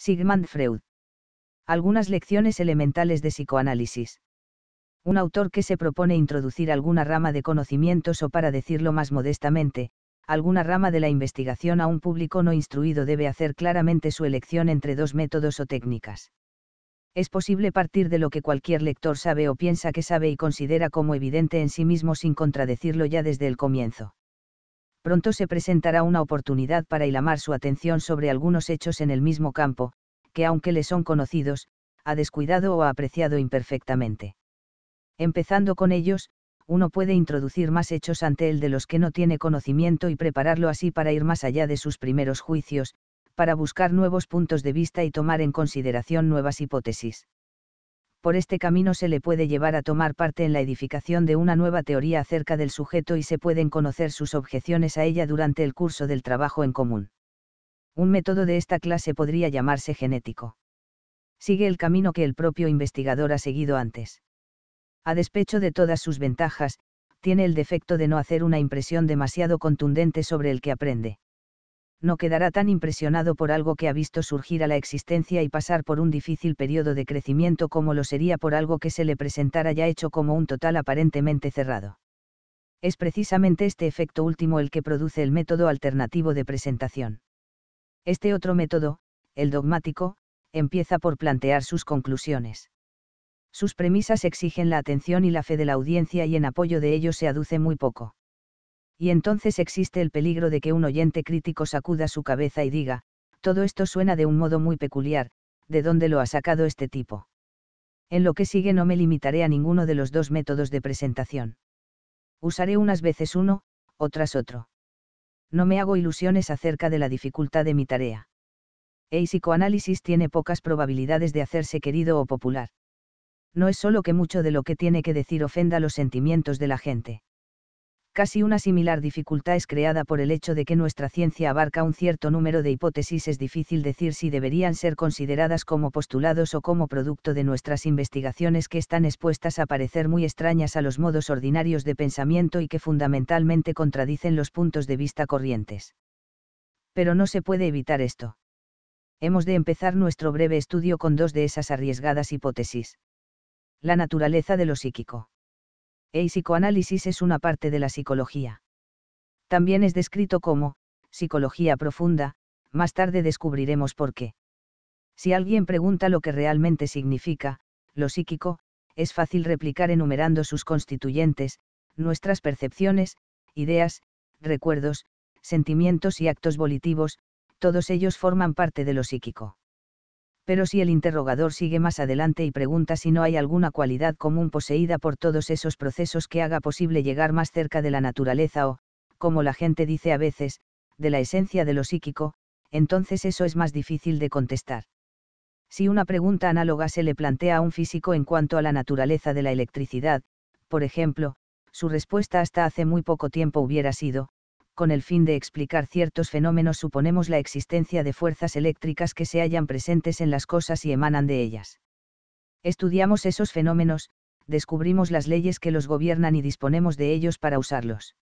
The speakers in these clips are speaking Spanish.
Sigmund Freud. Algunas lecciones elementales de psicoanálisis. Un autor que se propone introducir alguna rama de conocimientos o, para decirlo más modestamente, alguna rama de la investigación a un público no instruido debe hacer claramente su elección entre dos métodos o técnicas. Es posible partir de lo que cualquier lector sabe o piensa que sabe y considera como evidente en sí mismo sin contradecirlo ya desde el comienzo pronto se presentará una oportunidad para hilamar su atención sobre algunos hechos en el mismo campo, que aunque le son conocidos, ha descuidado o ha apreciado imperfectamente. Empezando con ellos, uno puede introducir más hechos ante él de los que no tiene conocimiento y prepararlo así para ir más allá de sus primeros juicios, para buscar nuevos puntos de vista y tomar en consideración nuevas hipótesis por este camino se le puede llevar a tomar parte en la edificación de una nueva teoría acerca del sujeto y se pueden conocer sus objeciones a ella durante el curso del trabajo en común. Un método de esta clase podría llamarse genético. Sigue el camino que el propio investigador ha seguido antes. A despecho de todas sus ventajas, tiene el defecto de no hacer una impresión demasiado contundente sobre el que aprende no quedará tan impresionado por algo que ha visto surgir a la existencia y pasar por un difícil periodo de crecimiento como lo sería por algo que se le presentara ya hecho como un total aparentemente cerrado. Es precisamente este efecto último el que produce el método alternativo de presentación. Este otro método, el dogmático, empieza por plantear sus conclusiones. Sus premisas exigen la atención y la fe de la audiencia y en apoyo de ello se aduce muy poco y entonces existe el peligro de que un oyente crítico sacuda su cabeza y diga, todo esto suena de un modo muy peculiar, ¿de dónde lo ha sacado este tipo? En lo que sigue no me limitaré a ninguno de los dos métodos de presentación. Usaré unas veces uno, otras otro. No me hago ilusiones acerca de la dificultad de mi tarea. El psicoanálisis tiene pocas probabilidades de hacerse querido o popular. No es solo que mucho de lo que tiene que decir ofenda los sentimientos de la gente casi una similar dificultad es creada por el hecho de que nuestra ciencia abarca un cierto número de hipótesis. Es difícil decir si deberían ser consideradas como postulados o como producto de nuestras investigaciones que están expuestas a parecer muy extrañas a los modos ordinarios de pensamiento y que fundamentalmente contradicen los puntos de vista corrientes. Pero no se puede evitar esto. Hemos de empezar nuestro breve estudio con dos de esas arriesgadas hipótesis. La naturaleza de lo psíquico el psicoanálisis es una parte de la psicología. También es descrito como, psicología profunda, más tarde descubriremos por qué. Si alguien pregunta lo que realmente significa, lo psíquico, es fácil replicar enumerando sus constituyentes, nuestras percepciones, ideas, recuerdos, sentimientos y actos volitivos, todos ellos forman parte de lo psíquico pero si el interrogador sigue más adelante y pregunta si no hay alguna cualidad común poseída por todos esos procesos que haga posible llegar más cerca de la naturaleza o, como la gente dice a veces, de la esencia de lo psíquico, entonces eso es más difícil de contestar. Si una pregunta análoga se le plantea a un físico en cuanto a la naturaleza de la electricidad, por ejemplo, su respuesta hasta hace muy poco tiempo hubiera sido, con el fin de explicar ciertos fenómenos suponemos la existencia de fuerzas eléctricas que se hallan presentes en las cosas y emanan de ellas. Estudiamos esos fenómenos, descubrimos las leyes que los gobiernan y disponemos de ellos para usarlos.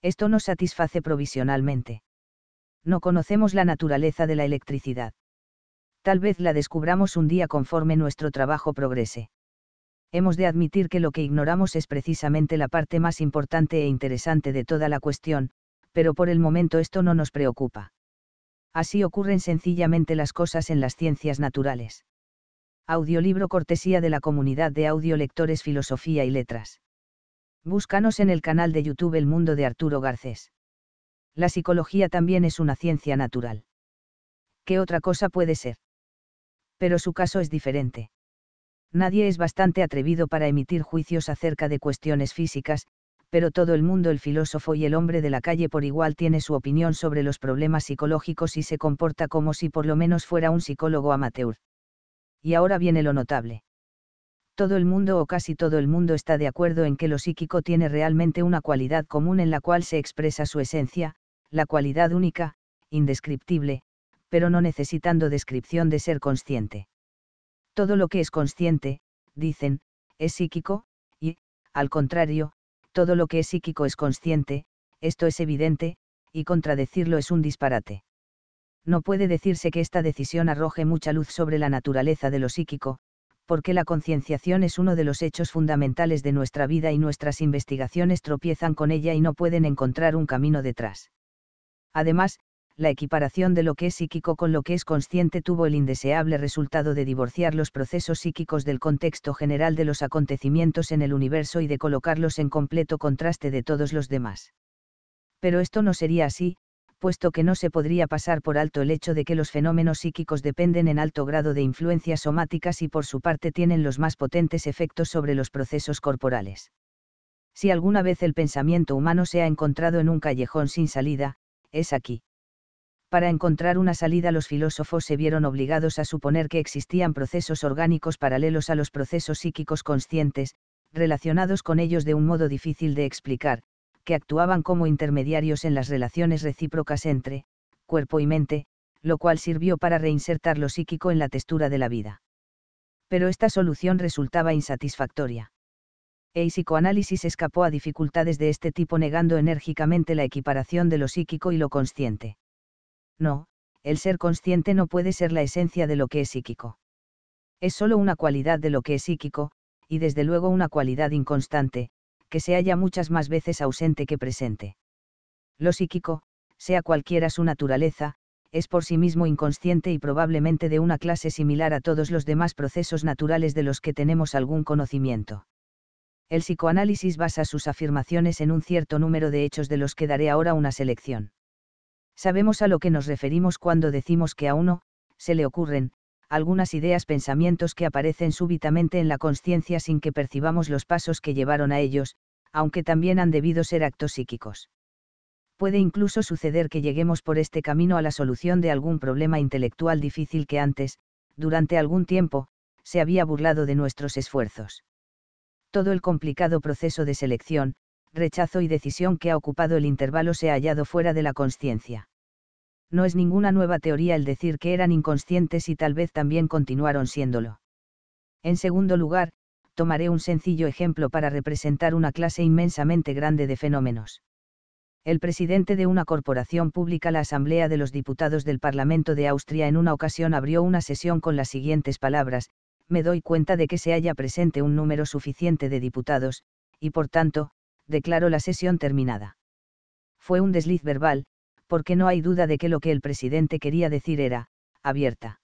Esto nos satisface provisionalmente. No conocemos la naturaleza de la electricidad. Tal vez la descubramos un día conforme nuestro trabajo progrese. Hemos de admitir que lo que ignoramos es precisamente la parte más importante e interesante de toda la cuestión, pero por el momento esto no nos preocupa. Así ocurren sencillamente las cosas en las ciencias naturales. Audiolibro cortesía de la comunidad de audiolectores Filosofía y Letras. Búscanos en el canal de YouTube El Mundo de Arturo Garcés. La psicología también es una ciencia natural. ¿Qué otra cosa puede ser? Pero su caso es diferente. Nadie es bastante atrevido para emitir juicios acerca de cuestiones físicas, pero todo el mundo, el filósofo y el hombre de la calle por igual, tiene su opinión sobre los problemas psicológicos y se comporta como si por lo menos fuera un psicólogo amateur. Y ahora viene lo notable. Todo el mundo o casi todo el mundo está de acuerdo en que lo psíquico tiene realmente una cualidad común en la cual se expresa su esencia, la cualidad única, indescriptible, pero no necesitando descripción de ser consciente. Todo lo que es consciente, dicen, es psíquico, y, al contrario, todo lo que es psíquico es consciente, esto es evidente, y contradecirlo es un disparate. No puede decirse que esta decisión arroje mucha luz sobre la naturaleza de lo psíquico, porque la concienciación es uno de los hechos fundamentales de nuestra vida y nuestras investigaciones tropiezan con ella y no pueden encontrar un camino detrás. Además, la equiparación de lo que es psíquico con lo que es consciente tuvo el indeseable resultado de divorciar los procesos psíquicos del contexto general de los acontecimientos en el universo y de colocarlos en completo contraste de todos los demás. Pero esto no sería así, puesto que no se podría pasar por alto el hecho de que los fenómenos psíquicos dependen en alto grado de influencias somáticas y por su parte tienen los más potentes efectos sobre los procesos corporales. Si alguna vez el pensamiento humano se ha encontrado en un callejón sin salida, es aquí para encontrar una salida los filósofos se vieron obligados a suponer que existían procesos orgánicos paralelos a los procesos psíquicos conscientes, relacionados con ellos de un modo difícil de explicar, que actuaban como intermediarios en las relaciones recíprocas entre, cuerpo y mente, lo cual sirvió para reinsertar lo psíquico en la textura de la vida. Pero esta solución resultaba insatisfactoria. El psicoanálisis escapó a dificultades de este tipo negando enérgicamente la equiparación de lo psíquico y lo consciente no, el ser consciente no puede ser la esencia de lo que es psíquico. Es solo una cualidad de lo que es psíquico, y desde luego una cualidad inconstante, que se halla muchas más veces ausente que presente. Lo psíquico, sea cualquiera su naturaleza, es por sí mismo inconsciente y probablemente de una clase similar a todos los demás procesos naturales de los que tenemos algún conocimiento. El psicoanálisis basa sus afirmaciones en un cierto número de hechos de los que daré ahora una selección. Sabemos a lo que nos referimos cuando decimos que a uno, se le ocurren, algunas ideas, pensamientos que aparecen súbitamente en la conciencia sin que percibamos los pasos que llevaron a ellos, aunque también han debido ser actos psíquicos. Puede incluso suceder que lleguemos por este camino a la solución de algún problema intelectual difícil que antes, durante algún tiempo, se había burlado de nuestros esfuerzos. Todo el complicado proceso de selección, rechazo y decisión que ha ocupado el intervalo se ha hallado fuera de la conciencia. No es ninguna nueva teoría el decir que eran inconscientes y tal vez también continuaron siéndolo. En segundo lugar, tomaré un sencillo ejemplo para representar una clase inmensamente grande de fenómenos. El presidente de una corporación pública, la Asamblea de los Diputados del Parlamento de Austria, en una ocasión abrió una sesión con las siguientes palabras, me doy cuenta de que se haya presente un número suficiente de diputados, y por tanto, declaró la sesión terminada. Fue un desliz verbal, porque no hay duda de que lo que el presidente quería decir era, abierta.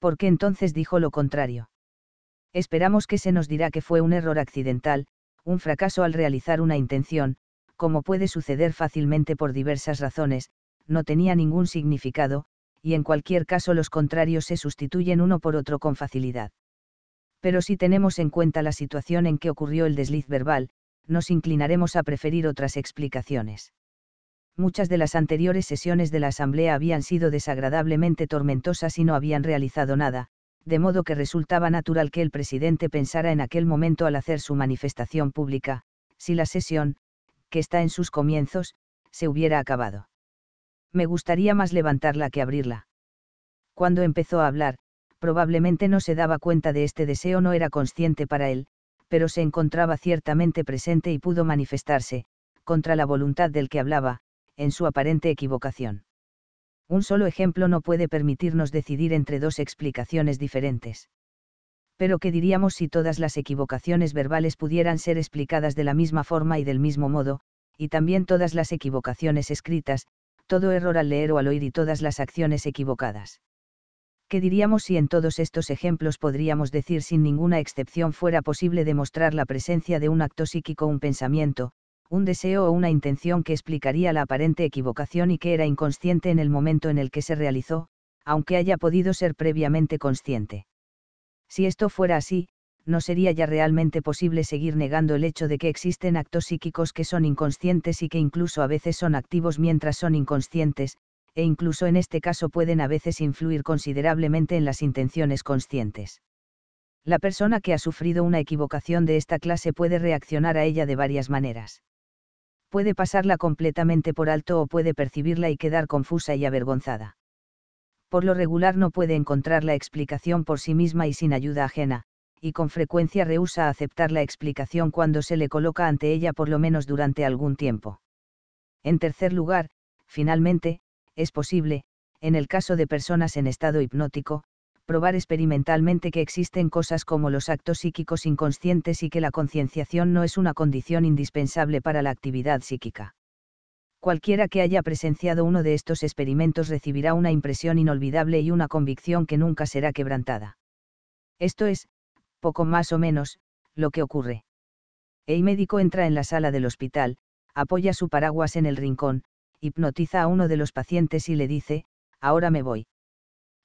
¿Por qué entonces dijo lo contrario? Esperamos que se nos dirá que fue un error accidental, un fracaso al realizar una intención, como puede suceder fácilmente por diversas razones, no tenía ningún significado, y en cualquier caso los contrarios se sustituyen uno por otro con facilidad. Pero si tenemos en cuenta la situación en que ocurrió el desliz verbal, nos inclinaremos a preferir otras explicaciones. Muchas de las anteriores sesiones de la Asamblea habían sido desagradablemente tormentosas y no habían realizado nada, de modo que resultaba natural que el presidente pensara en aquel momento al hacer su manifestación pública, si la sesión, que está en sus comienzos, se hubiera acabado. Me gustaría más levantarla que abrirla. Cuando empezó a hablar, probablemente no se daba cuenta de este deseo, no era consciente para él, pero se encontraba ciertamente presente y pudo manifestarse, contra la voluntad del que hablaba, en su aparente equivocación. Un solo ejemplo no puede permitirnos decidir entre dos explicaciones diferentes. Pero ¿qué diríamos si todas las equivocaciones verbales pudieran ser explicadas de la misma forma y del mismo modo, y también todas las equivocaciones escritas, todo error al leer o al oír y todas las acciones equivocadas? ¿qué diríamos si en todos estos ejemplos podríamos decir sin ninguna excepción fuera posible demostrar la presencia de un acto psíquico, un pensamiento, un deseo o una intención que explicaría la aparente equivocación y que era inconsciente en el momento en el que se realizó, aunque haya podido ser previamente consciente? Si esto fuera así, no sería ya realmente posible seguir negando el hecho de que existen actos psíquicos que son inconscientes y que incluso a veces son activos mientras son inconscientes, e incluso en este caso pueden a veces influir considerablemente en las intenciones conscientes. La persona que ha sufrido una equivocación de esta clase puede reaccionar a ella de varias maneras. Puede pasarla completamente por alto o puede percibirla y quedar confusa y avergonzada. Por lo regular no puede encontrar la explicación por sí misma y sin ayuda ajena, y con frecuencia rehúsa aceptar la explicación cuando se le coloca ante ella por lo menos durante algún tiempo. En tercer lugar, finalmente, es posible, en el caso de personas en estado hipnótico, probar experimentalmente que existen cosas como los actos psíquicos inconscientes y que la concienciación no es una condición indispensable para la actividad psíquica. Cualquiera que haya presenciado uno de estos experimentos recibirá una impresión inolvidable y una convicción que nunca será quebrantada. Esto es, poco más o menos, lo que ocurre. El médico entra en la sala del hospital, apoya su paraguas en el rincón, hipnotiza a uno de los pacientes y le dice, ahora me voy.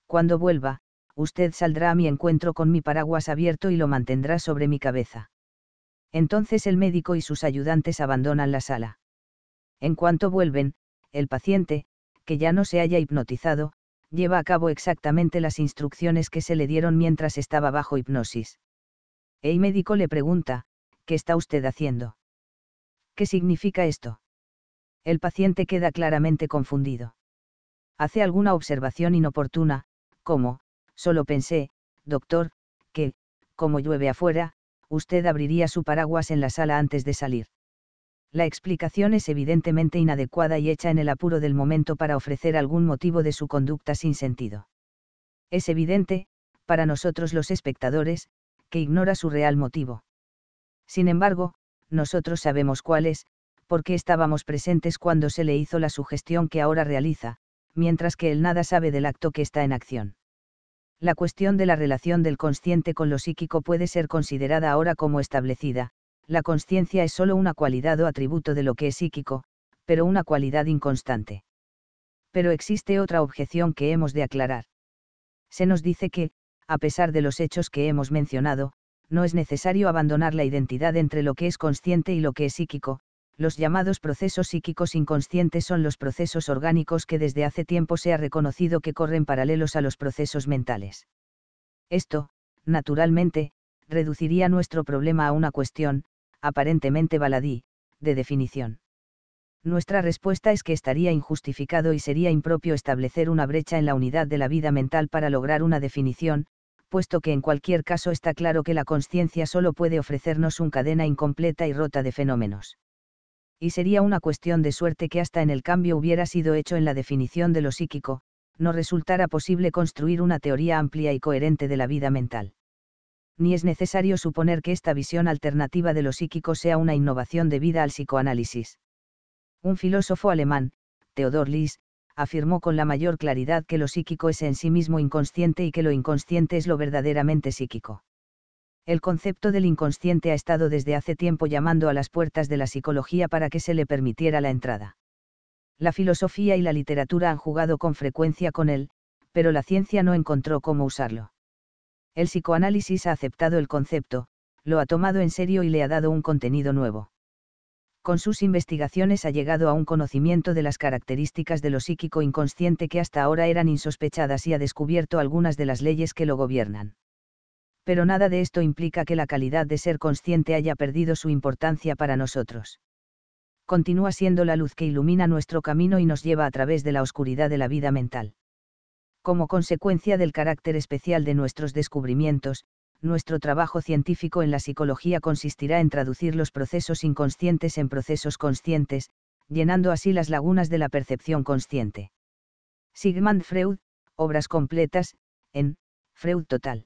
Cuando vuelva, usted saldrá a mi encuentro con mi paraguas abierto y lo mantendrá sobre mi cabeza. Entonces el médico y sus ayudantes abandonan la sala. En cuanto vuelven, el paciente, que ya no se haya hipnotizado, lleva a cabo exactamente las instrucciones que se le dieron mientras estaba bajo hipnosis. El médico le pregunta, ¿qué está usted haciendo? ¿Qué significa esto? el paciente queda claramente confundido. Hace alguna observación inoportuna, como, solo pensé, doctor, que, como llueve afuera, usted abriría su paraguas en la sala antes de salir. La explicación es evidentemente inadecuada y hecha en el apuro del momento para ofrecer algún motivo de su conducta sin sentido. Es evidente, para nosotros los espectadores, que ignora su real motivo. Sin embargo, nosotros sabemos cuál es, porque estábamos presentes cuando se le hizo la sugestión que ahora realiza, mientras que él nada sabe del acto que está en acción. La cuestión de la relación del consciente con lo psíquico puede ser considerada ahora como establecida, la conciencia es solo una cualidad o atributo de lo que es psíquico, pero una cualidad inconstante. Pero existe otra objeción que hemos de aclarar. Se nos dice que, a pesar de los hechos que hemos mencionado, no es necesario abandonar la identidad entre lo que es consciente y lo que es psíquico, los llamados procesos psíquicos inconscientes son los procesos orgánicos que desde hace tiempo se ha reconocido que corren paralelos a los procesos mentales. Esto, naturalmente, reduciría nuestro problema a una cuestión, aparentemente baladí, de definición. Nuestra respuesta es que estaría injustificado y sería impropio establecer una brecha en la unidad de la vida mental para lograr una definición, puesto que en cualquier caso está claro que la conciencia solo puede ofrecernos una cadena incompleta y rota de fenómenos y sería una cuestión de suerte que hasta en el cambio hubiera sido hecho en la definición de lo psíquico, no resultara posible construir una teoría amplia y coherente de la vida mental. Ni es necesario suponer que esta visión alternativa de lo psíquico sea una innovación debida al psicoanálisis. Un filósofo alemán, Theodor Lies, afirmó con la mayor claridad que lo psíquico es en sí mismo inconsciente y que lo inconsciente es lo verdaderamente psíquico el concepto del inconsciente ha estado desde hace tiempo llamando a las puertas de la psicología para que se le permitiera la entrada. La filosofía y la literatura han jugado con frecuencia con él, pero la ciencia no encontró cómo usarlo. El psicoanálisis ha aceptado el concepto, lo ha tomado en serio y le ha dado un contenido nuevo. Con sus investigaciones ha llegado a un conocimiento de las características de lo psíquico inconsciente que hasta ahora eran insospechadas y ha descubierto algunas de las leyes que lo gobiernan pero nada de esto implica que la calidad de ser consciente haya perdido su importancia para nosotros. Continúa siendo la luz que ilumina nuestro camino y nos lleva a través de la oscuridad de la vida mental. Como consecuencia del carácter especial de nuestros descubrimientos, nuestro trabajo científico en la psicología consistirá en traducir los procesos inconscientes en procesos conscientes, llenando así las lagunas de la percepción consciente. Sigmund Freud, Obras completas, en Freud Total.